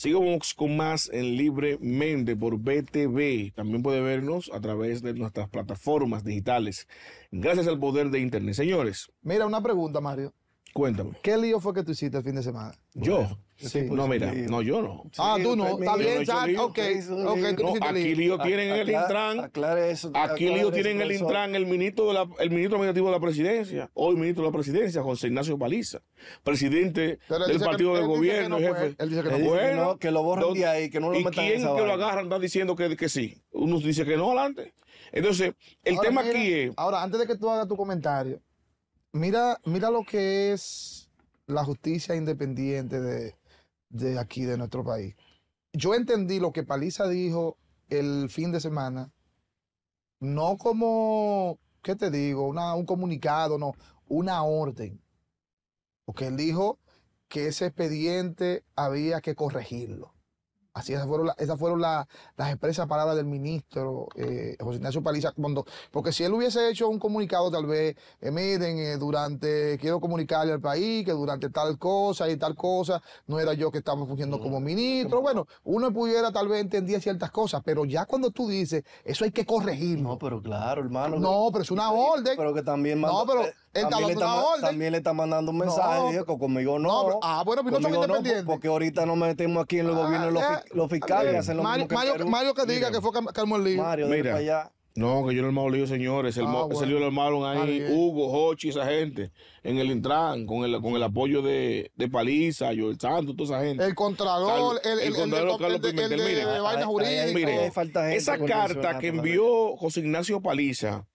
Sigamos con más en Libremente por BTV. También puede vernos a través de nuestras plataformas digitales. Gracias al poder de Internet. Señores. Mira, una pregunta, Mario. Cuéntame. ¿Qué lío fue que tú hiciste el fin de semana? ¿Yo? no, mira, no, yo no. ah, tú no. Está bien, Jack? Ok, aquí lío tienen en el Intran. Aquí lío tienen en el Intran el ministro, administrativo de la presidencia, hoy ministro de la presidencia, José Ignacio Paliza, presidente del partido de gobierno, jefe. Él dice que no, que, lo borran de ahí, que no lo ¿Y quién que lo agarra está diciendo que, sí? Uno dice que no adelante. Entonces, el tema aquí es... Ahora, antes de que tú hagas tu comentario, mira lo que es la justicia independiente de de aquí, de nuestro país. Yo entendí lo que Paliza dijo el fin de semana, no como, ¿qué te digo? Una, un comunicado, no, una orden. Porque él dijo que ese expediente había que corregirlo. Así esas fueron, esas fueron las expresas palabras del ministro eh, José Ignacio Paliza cuando, porque si él hubiese hecho un comunicado tal vez, eh, miren, eh, durante, quiero comunicarle al país que durante tal cosa y tal cosa, no era yo que estaba funcionando como ministro. Bueno, uno pudiera tal vez entender ciertas cosas, pero ya cuando tú dices, eso hay que corregirlo. No, pero claro, hermano. No, pero es una orden. Pero que también... más. También le, está, también le, está, mandando un mensaje, no. dijo conmigo no. no ah, bueno, pero pues no somos independientes. No, porque ahorita no metemos aquí en los ah, los, los fiscales. Hacen lo Mario, mismo que Mario, que diga que fue Carmo el Mira. No, que yo no he armado lío, señores. El, ah, bueno. lío lo armaron ahí ah, Hugo, Hochi, esa gente. En el Intran, con el, con el apoyo de, de Paliza, yo, el Santo, toda esa gente. El Contralor, el, el, el, Contralor el, Carlos Pimentel. De, Miren, de, de vaina jurídica. Miren, esa carta que envió José Ignacio Paliza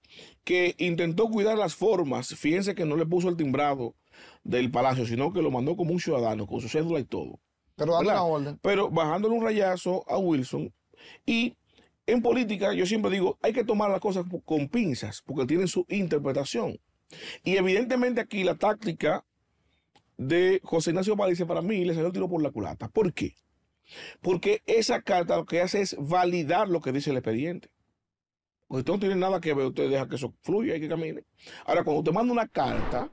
que intentó cuidar las formas. Fíjense que no le puso el timbrado del palacio, sino que lo mandó como un ciudadano, con su cédula y todo. Pero dando una orden. Pero bajándole un rayazo a Wilson. Y en política, yo siempre digo, hay que tomar las cosas con pinzas, porque tienen su interpretación. Y evidentemente aquí la táctica de José Ignacio Palice para mí le salió tiró tiro por la culata. ¿Por qué? Porque esa carta lo que hace es validar lo que dice el expediente. Porque usted no tiene nada que ver, usted deja que eso fluya y que camine. Ahora, cuando usted manda una carta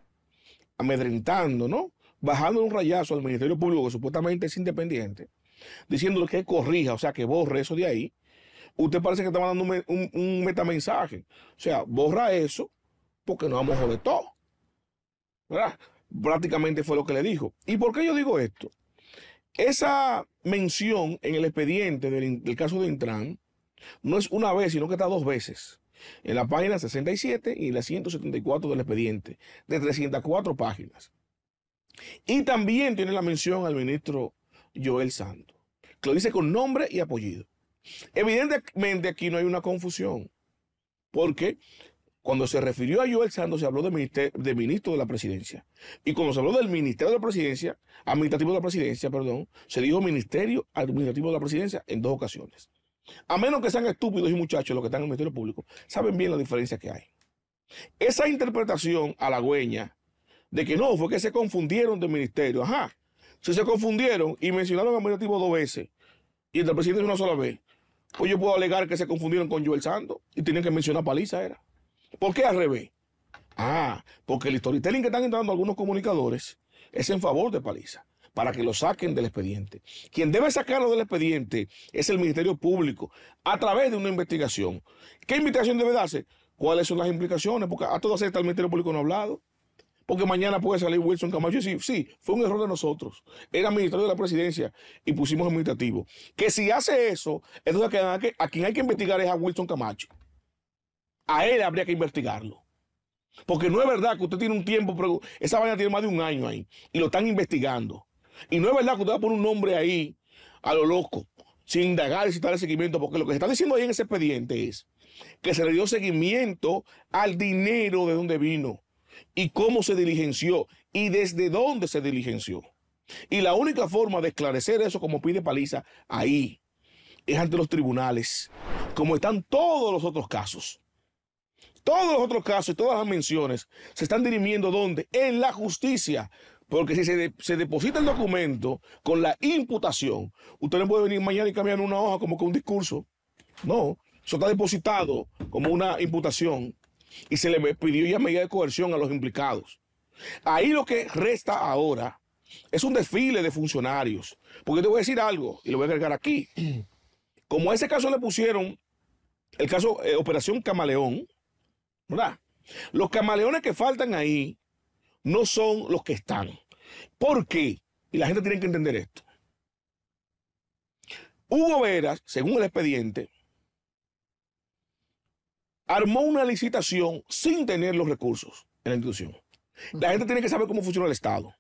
amedrentando, ¿no? Bajando un rayazo al Ministerio Público, que supuestamente es independiente, diciéndole que corrija, o sea, que borre eso de ahí, usted parece que está mandando un, un, metamensaje. O sea, borra eso porque no vamos a joder todo. ¿Verdad? Prácticamente fue lo que le dijo. ¿Y por qué yo digo esto? Esa mención en el expediente del, del caso de Intran no es una vez, sino que está dos veces. En la página 67 y la 174 del expediente, de 304 páginas. Y también tiene la mención al ministro Joel Santos, que lo dice con nombre y apellido. Evidentemente aquí no hay una confusión, porque cuando se refirió a Joel Santos se habló de, de, ministro de la presidencia. Y cuando se habló del Ministerio de la Presidencia, administrativo de la presidencia, perdón, se dijo Ministerio Administrativo de la Presidencia en dos ocasiones a menos que sean estúpidos y muchachos los que están en el Ministerio Público, saben bien la diferencia que hay. Esa interpretación halagüeña de que no, fue que se confundieron del ministerio. Ajá, si se confundieron y mencionaron a administrativo dos veces y el presidente una sola vez, pues yo puedo alegar que se confundieron con Joel Santos y tenían que mencionar paliza, era. ¿Por qué al revés? Ah, porque el storytelling que están entrando algunos comunicadores es en favor de paliza para que lo saquen del expediente. Quien debe sacarlo del expediente es el Ministerio Público a través de una investigación. ¿Qué investigación debe darse? ¿Cuáles son las implicaciones? Porque a todo estas el Ministerio Público no ha hablado. Porque mañana puede salir Wilson Camacho y sí, sí, fue un error de nosotros. Era ministro de la presidencia y pusimos administrativo. Que si hace eso, entonces a quien, a quien hay que investigar es a Wilson Camacho. A él habría que investigarlo. Porque no es verdad que usted tiene un tiempo, esa vaina tiene más de un año ahí y lo están investigando. Y no es verdad que usted va a poner un nombre ahí a lo loco, sin indagar si tal seguimiento, porque lo que se está diciendo ahí en ese expediente es que se le dio seguimiento al dinero de dónde vino y cómo se diligenció y desde dónde se diligenció. Y la única forma de esclarecer eso, como pide Paliza, ahí es ante los tribunales, como están todos los otros casos. Todos los otros casos y todas las menciones se están dirimiendo donde? En la justicia. Porque si se, deposita el documento con la imputación, usted no puede venir mañana y cambiar una hoja como con un discurso. No, eso está depositado como una imputación y se le pidió ya medida de coerción a los implicados. Ahí lo que resta ahora es un desfile de funcionarios. Porque te voy a decir algo y lo voy a agregar aquí. Como a ese caso le pusieron el caso eh, Operación Camaleón, ¿verdad? Los camaleones que faltan ahí no son los que están. ¿Por qué? Y la gente tiene que entender esto. Hugo Veras, según el expediente, armó una licitación sin tener los recursos en la institución. La gente tiene que saber cómo funciona el Estado.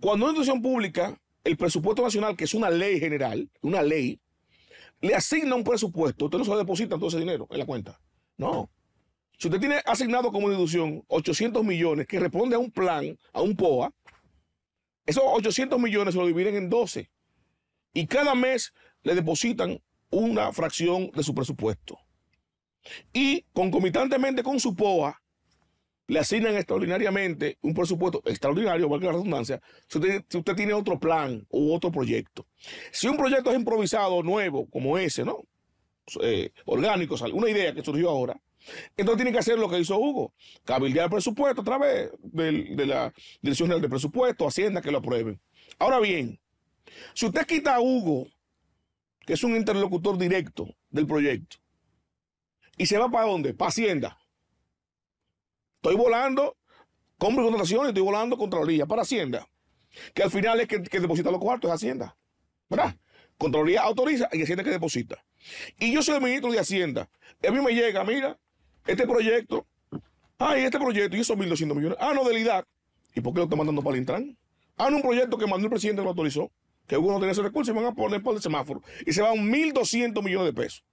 Cuando una institución pública, el presupuesto nacional, que es una ley general, una ley, le asigna un presupuesto, usted no se deposita todo ese dinero en la cuenta. No. Si usted tiene asignado como deducción 800 millones que responde a un plan, a un POA, esos 800 millones se lo dividen en 12 y cada mes le depositan una fracción de su presupuesto. Y concomitantemente con su POA, le asignan extraordinariamente un presupuesto extraordinario, valga la redundancia, si usted, tiene otro plan u otro proyecto. Si un proyecto es improvisado, nuevo, como ese, ¿no? Eh, orgánico, una idea que surgió ahora, entonces tiene que hacer lo que hizo Hugo, cabildear el presupuesto a través de la Dirección General de Presupuesto, Hacienda, que lo aprueben. Ahora bien, si usted quita a Hugo, que es un interlocutor directo del proyecto, y se va para dónde? Para Hacienda. Estoy volando, compro contrataciones, estoy volando Contraloría para Hacienda. Que al final es que, que deposita los cuartos, es Hacienda. ¿Verdad? Contraloría autoriza y Hacienda que deposita. Y yo soy el ministro de Hacienda. a mí me llega, mira, este proyecto, ay, este proyecto, y esos 1.200 millones. Ah, no, del IDAC. ¿Y por qué lo está mandando para el Intran? Ah, no, un proyecto que mandó el presidente lo autorizó, que Hugo no tenía ese recurso y van a poner por el semáforo. Y se van 1.200 millones de pesos.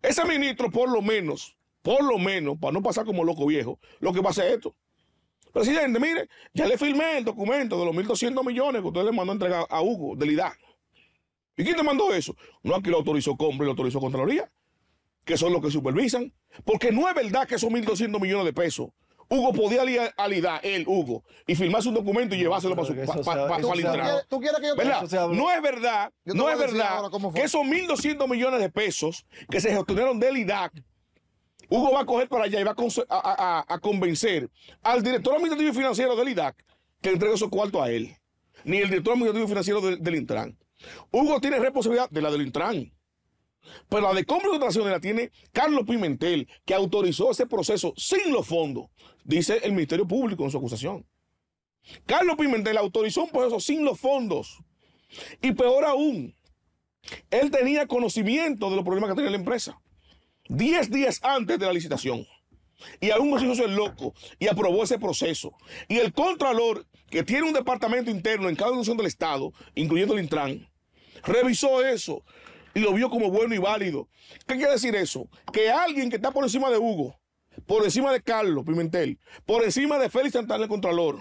Ese ministro, por lo menos, por lo menos, para no pasar como loco viejo, lo que pasa es esto. Presidente, mire, ya le firmé el documento de los 1.200 millones que usted le mandó a entregar a Hugo del IDAC. ¿Y quién te mandó eso? No, aquí lo autorizó Compra y lo autorizó Contraloría que son los que supervisan. Porque no es verdad que esos 1.200 millones de pesos Hugo podía al alidar, él, Hugo, y firmarse un documento y llevárselo para su pa, No es verdad, no es verdad que esos 1.200 millones de pesos que se obtuvieron del IDAC, Hugo va a coger para allá y va a, convencer al director administrativo y financiero del IDAC que entregue esos cuartos a él, ni el director administrativo y financiero del, Intran. Hugo tiene responsabilidad de la del Intran. Pero pues la de compra y la tiene Carlos Pimentel, que autorizó ese proceso sin los fondos, dice el Ministerio Público en su acusación. Carlos Pimentel autorizó un proceso sin los fondos. Y peor aún, él tenía conocimiento de los problemas que tenía la empresa. Diez días antes de la licitación. Y aún así hizo el loco y aprobó ese proceso. Y el Contralor, que tiene un departamento interno en cada institución del Estado, incluyendo el Intran, revisó eso y lo vio como bueno y válido. ¿Qué quiere decir eso? Que alguien que está por encima de Hugo, por encima de Carlos Pimentel, por encima de Félix Santana, el Contralor,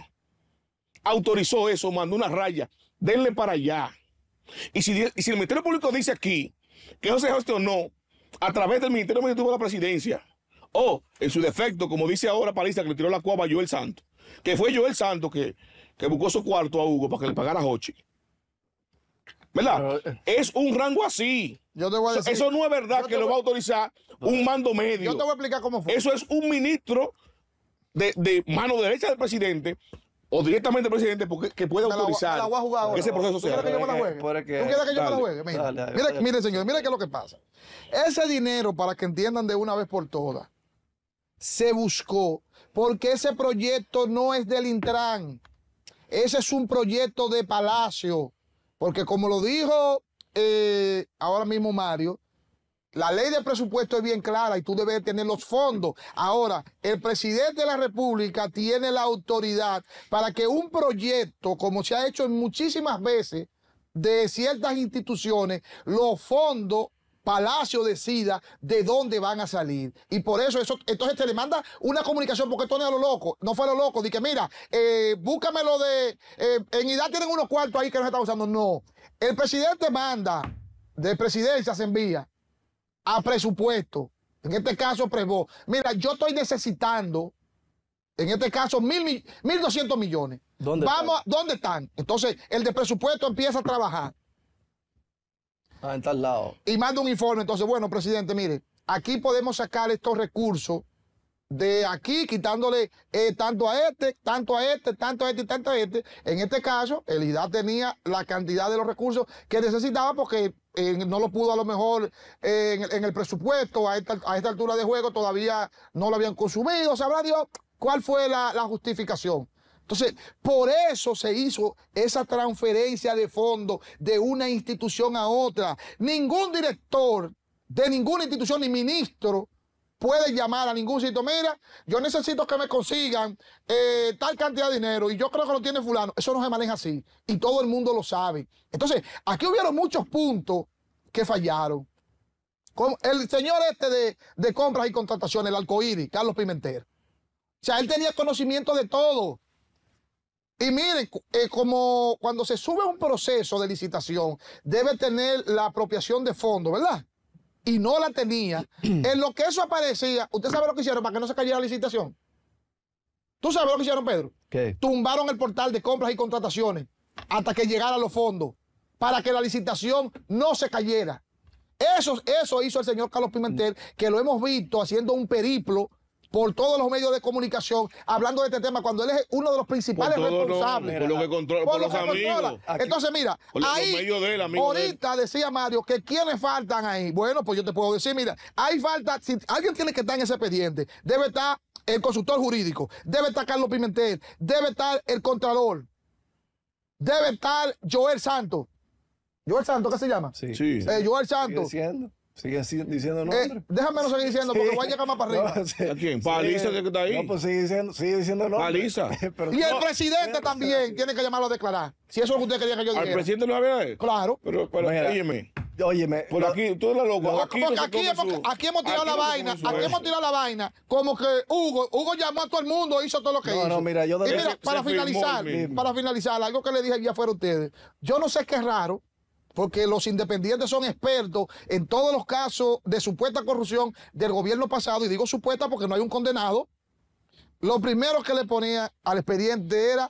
autorizó eso, mandó una raya, denle para allá. Y si, el Ministerio Público dice aquí que José se no, a través del Ministerio me tuvo la Presidencia, o en su defecto, como dice ahora París, que le tiró la cuava a Joel Santo que fue Joel Santo que, que buscó su cuarto a Hugo para que le pagara a ¿Verdad? Eh, es un rango así. Yo te voy a decir, eso no es verdad que lo va a autorizar un mando medio. Yo te voy a explicar cómo fue. Eso es un ministro de, mano derecha del presidente o directamente del presidente porque, que puede autorizar ese proceso ¿Tú quieres que yo la que yo la mire, mire qué es lo que pasa. Ese dinero, para que entiendan de una vez por todas, se buscó porque ese proyecto no es del Intran. Ese es un proyecto de Palacio. Porque como lo dijo eh, ahora mismo Mario, la ley de presupuesto es bien clara y tú debes tener los fondos. Ahora, el presidente de la República tiene la autoridad para que un proyecto, como se ha hecho muchísimas veces, de ciertas instituciones, los fondos Palacio decida de dónde van a salir. Y por eso, eso entonces te le manda una comunicación, porque esto no es a lo loco, no fue a lo loco. Dije, mira, eh, lo de. Eh, en IDA tienen unos cuartos ahí que no se están usando. No. El presidente manda, de presidencia se envía a presupuesto. En este caso, prevó. Mira, yo estoy necesitando, en este caso, mil, 1.200 millones. Vamos, ¿Dónde están? Entonces, el de presupuesto empieza a trabajar. Ah, y manda un informe. Entonces, bueno, presidente, mire, aquí podemos sacar estos recursos de aquí, quitándole eh, tanto a este, tanto a este, tanto a este y tanto a este. En este caso, el IDA tenía la cantidad de los recursos que necesitaba porque eh, no lo pudo a lo mejor eh, en, el presupuesto, a esta, altura de juego todavía no lo habían consumido, sabrá Dios cuál fue la, la justificación. Entonces, por eso se hizo esa transferencia de fondos de una institución a otra. Ningún director de ninguna institución ni ministro puede llamar a ningún sitio, mira, yo necesito que me consigan eh, tal cantidad de dinero y yo creo que lo tiene fulano. Eso no se maneja así y todo el mundo lo sabe. Entonces, aquí hubieron muchos puntos que fallaron. el señor este de, compras y contrataciones, el alcoíris, Carlos Pimentel. O sea, él tenía conocimiento de todo. Y miren, eh, como cuando se sube un proceso de licitación, debe tener la apropiación de fondos, ¿verdad? Y no la tenía. en lo que eso aparecía, ¿usted sabe lo que hicieron para que no se cayera la licitación? ¿Tú sabes lo que hicieron, Pedro? ¿Qué? Tumbaron el portal de compras y contrataciones hasta que llegaran los fondos para que la licitación no se cayera. Eso, eso hizo el señor Carlos Pimentel, mm. que lo hemos visto haciendo un periplo por todos los medios de comunicación hablando de este tema cuando él es uno de los principales responsables. por lo que por, los amigos. Entonces, mira, ahí, ahorita decía Mario que quienes faltan ahí. Bueno, pues yo te puedo decir, mira, hay falta, si alguien tiene que estar en ese expediente, debe estar el consultor jurídico, debe estar Carlos Pimentel, debe estar el contralor, debe estar Joel Santos. Joel Santos, ¿qué se llama? Sí. sí. Eh, Joel Santos. Sigue diciendo eh, nombres. déjame no seguir diciendo porque voy a llegar más para arriba. ¿A quién? ¿Paliza que está ahí? No, pues sigue diciendo, sigue diciendo nombres. ¿Paliza? y el presidente también tiene que llamarlo a declarar. Si eso es lo que usted quería que yo dijera. ¿Al presidente lo había Claro. Pero, pero óyeme. Por aquí, tú eres loco. Aquí, aquí, hemos tirado la vaina. Aquí hemos tirado la vaina. Como que Hugo, Hugo llamó a todo el mundo, hizo todo lo que hizo. No, mira, yo y mira, para finalizar, para finalizar, algo que le dije ya fuera a ustedes. Yo no sé qué es raro porque los independientes son expertos en todos los casos de supuesta corrupción del gobierno pasado, y digo supuesta porque no hay un condenado, lo primero que le ponía al expediente era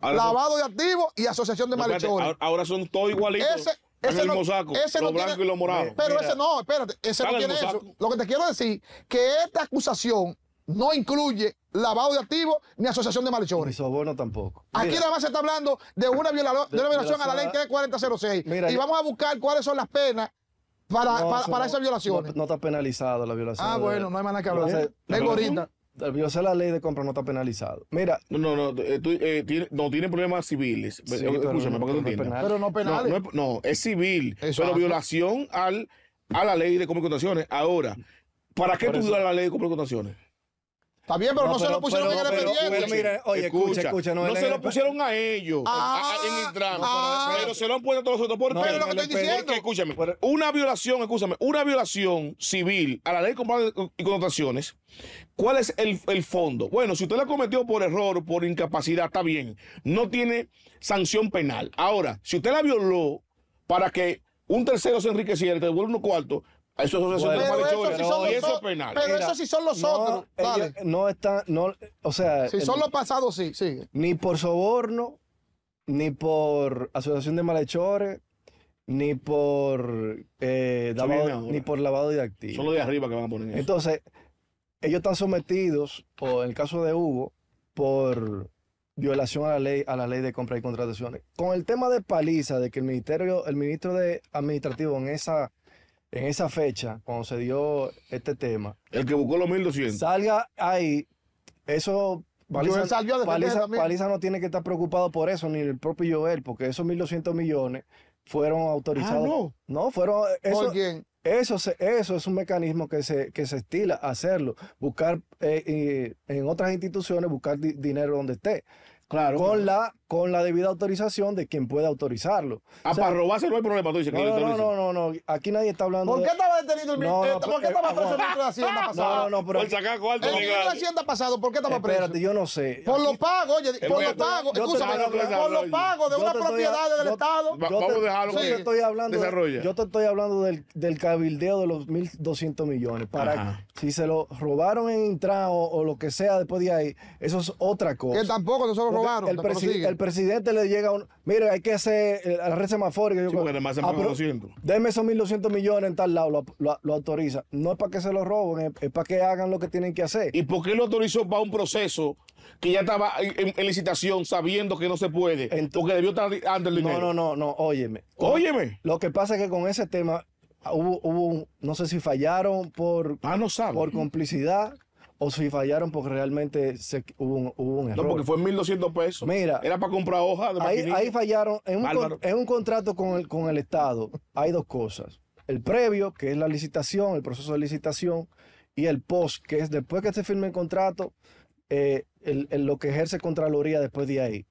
lavado de activos y asociación de malhechores. ahora son todos igualitos. Ese, ese el ese lo y lo morado. Pero ese no, espérate, ese no tiene eso. Lo que te quiero decir, que esta acusación no incluye lavado de activos ni asociación de malhechores. Ni soborno tampoco. Aquí además se está hablando de una, violación a la ley 3406. y vamos a buscar cuáles son las penas para, para, no, esas violaciones. No, está penalizada la violación. Ah, bueno, no hay más nada que hablar. La violación a la ley de compra no está penalizado. Mira. No, no, no, eh, eh, no tiene problemas civiles. escúchame, para que tú Pero no penales. No, es, civil. Pero violación al, a la ley de compra y contaciones. Ahora, ¿para qué tú la ley de compra y contaciones? Está bien, pero no, se lo pusieron a ellos oye, escucha, no, se lo pusieron a ah, ellos ah, pero, se lo han puesto a todos nosotros. pero lo que estoy diciendo. escúchame, una violación, escúchame, una violación civil a la ley de y connotaciones, ¿cuál es el, el, fondo? Bueno, si usted la cometió por error, por incapacidad, está bien. No tiene sanción penal. Ahora, si usted la violó para que un tercero se enriqueciera y te devuelve unos cuarto... Eso, pero eso, si son los, Pero sí son los otros. No están, o sea. Si son los pasados, sí, sí. Ni por soborno, ni por asociación de malhechores, ni por eh, ni por lavado de activos. Son los de arriba que van a poner. Entonces, ellos están sometidos, o en el caso de Hugo, por violación a la ley, a la ley de compra y contrataciones. Con el tema de paliza, de que el ministerio, el ministro de administrativo en esa en esa fecha, cuando se dio este tema. El que buscó los 1200. Salga ahí, eso. Paliza, no tiene que estar preocupado por eso, ni el propio Joel, porque esos 1.200 millones fueron autorizados. Ah, no. no. fueron. Eso, ¿Por quién? Eso, eso es un mecanismo que se, que se estila hacerlo, buscar eh, en otras instituciones, buscar dinero donde esté. Claro. Con la, debida autorización de quien pueda autorizarlo. Ah, para robarse no hay problema, No, no, no, no, no, aquí nadie está hablando. ¿Por qué estaba detenido el no, ¿Por qué estaba preso el ministro de Hacienda pasado? No, no, pero. El de Hacienda pasado, ¿por qué estaba preso? Espérate, yo no sé. Por los pagos, oye, por los pagos. Por los pagos de una propiedad del Estado. Vamos a dejarlo que estoy hablando. Yo te estoy hablando del cabildeo de los 1.200 millones. Para si se lo robaron en Intran o lo que sea después de ahí, eso es otra cosa. Que tampoco nosotros el, presidente le llega a un. Mire, hay que hacer la red semafórica. Ah, deme esos 1.200 millones en tal lado, lo, autoriza. No es para que se lo roben, es, para que hagan lo que tienen que hacer. ¿Y por qué lo autorizó para un proceso que ya estaba en, licitación sabiendo que no se puede. porque debió estar antes del dinero. No, no, no, no, óyeme. Óyeme. Lo que pasa es que con ese tema hubo, un, no sé si fallaron por, ah, no por complicidad o si fallaron porque realmente hubo, un, error. No, porque fue 1.200 pesos. Mira. Era para comprar hoja. de ahí, ahí fallaron. En un, en un, contrato con el, Estado hay dos cosas. El previo, que es la licitación, el proceso de licitación, y el post, que es después que se firme el contrato, eh, lo que ejerce Contraloría después de ahí.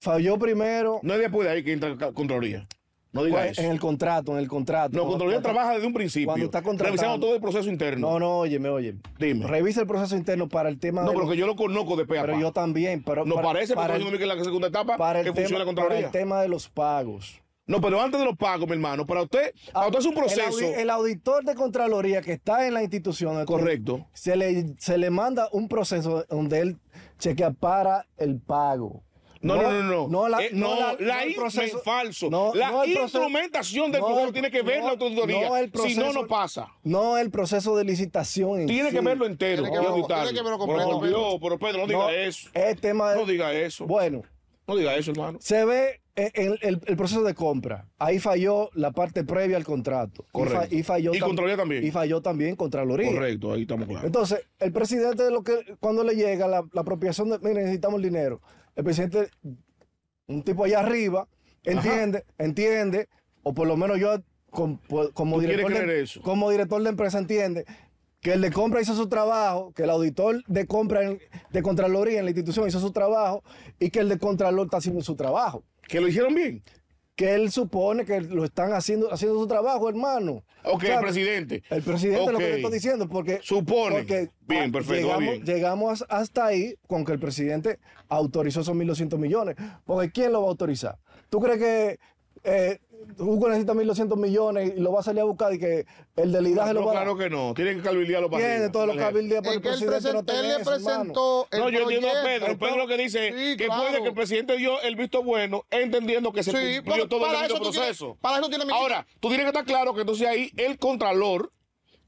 Falló primero. No es después de ahí que entra Contraloría. No digo pues, eso. En el contrato, en el contrato. No, Contraloría trabaja desde un principio. Cuando está contratando. Revisando todo el proceso interno. No, no, oye, me oye. Dime. Revisa el proceso interno para el tema. No, porque yo lo conozco de PEA. Pero yo también. Pero, no parece, para el, que en la segunda etapa el que tema, funciona Contraloría. Para el tema de los pagos. No, pero antes de los pagos, mi hermano, para usted, para usted es un ah, proceso. El, auditor de Contraloría que está en la institución. Correcto. Se le, se le manda un proceso donde él chequea para el pago. No, no, no, no. No, la, eh, no, la, proceso, falso. la instrumentación del poder tiene que ver la autoridad. si no, no pasa. No el proceso de licitación. tiene que verlo entero. Tiene que, verlo, completo. Pero, Pedro, no diga eso. No diga eso. Bueno. No diga eso, hermano. Se ve eh, el, el, proceso de compra. Ahí falló la parte previa al contrato. Correcto. Y, falló también. Y falló también Contraloría. Correcto, ahí estamos claros. Entonces, el presidente, lo que, cuando le llega la, apropiación, de, mire, necesitamos dinero el presidente, un tipo allá arriba, entiende, entiende, o por lo menos yo como, director de, como director de empresa entiende que el de compra hizo su trabajo, que el auditor de compra de Contraloría en la institución hizo su trabajo y que el de Contralor está haciendo su trabajo. ¿Que lo hicieron bien? que él supone que lo están haciendo, haciendo su trabajo, hermano. Ok, el presidente. El presidente lo que le estoy diciendo, porque... Supone. bien, ah, perfecto. Llegamos, llegamos, hasta ahí con que el presidente autorizó esos 1.200 millones. Porque ¿quién lo va a autorizar? ¿Tú crees que eh, Hugo necesita 1.200 millones y lo va a salir a buscar y que el del lo va claro a... Claro que no, tiene que los para Tiene todos los cabildeos para el, presidente no le presentó No, yo entiendo a Pedro. Pedro lo que dice es que puede que el presidente dio el visto bueno entendiendo que se sí, cumplió todo el proceso. para eso tiene Ahora, tú tienes que estar claro que entonces ahí el contralor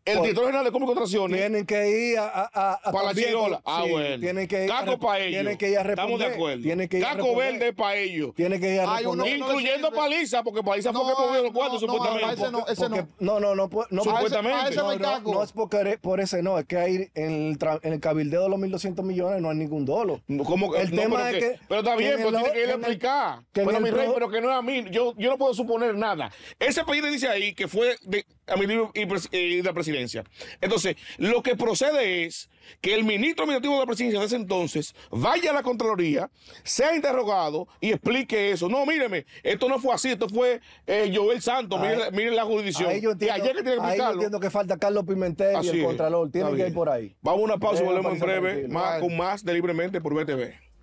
el director general de contracciones Tienen que ir a. a, a para la Chirola. Ah, bueno. Tienen que ir Caco para ellos. Tienen que ir a responder. Estamos de acuerdo. Tienen que ir Caco a Verde para ellos. Tienen que ir a responder. Uno, Incluyendo no, Paliza, porque Paliza no, fue que cogió los cuartos, supuestamente. no, ese no, no, no. no, supuestamente. Ese, no, es porque, por ese no. Es que ahí en el, en el cabildeo de los 1.200 millones no hay ningún dolo. Como, el tema es que. Pero está bien, pero tiene que ir a explicar. Pero mi rey, pero que no es a mí. Yo no puedo suponer nada. Ese país dice ahí que fue y, de la presidencia. Entonces, lo que procede es que el ministro administrativo de la presidencia de ese entonces vaya a la Contraloría, sea interrogado y explique eso. No, míreme, esto no fue así, esto fue eh, Joel Santos, miren, mire la jurisdicción. Ahí yo entiendo, y ayer que tiene que explicarlo. yo entiendo que falta Carlos Pimentel y el Contralor, tienen que ir por ahí. Vamos a una pausa y volvemos en breve más, con más de Libremente por BTV.